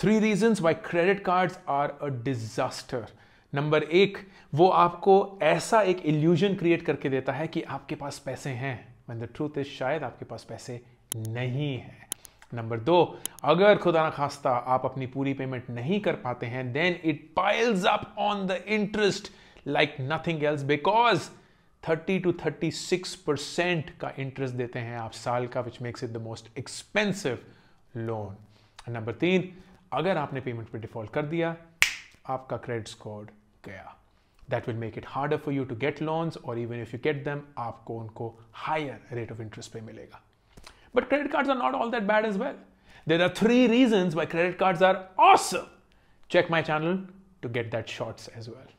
three reasons why credit cards are a disaster number एक वो आपको ऐसा एक इल्यूजन क्रिएट करके देता है कि आपके पास पैसे हैं वन द ट्रूथ इज शायद आपके पास पैसे नहीं हैं नंबर दो अगर खुदा ना खास्ता आप अपनी पूरी पेमेंट नहीं कर पाते हैं then it piles up on the interest like nothing else because 30 to 36 percent का इंटरेस्ट देते हैं आप साल का which makes it the most expensive loan number तीन अगर आपने पेमेंट पे डिफॉल्ट कर दिया आपका क्रेडिट स्कोर गया that will make it harder for you to get loans और even if you get them आपको उनको हायर रेट ऑफ इंटरेस्ट पे मिलेगा but credit cards are not all that bad is well there are three reason why credit card are awesome check my channel to get that shorts as well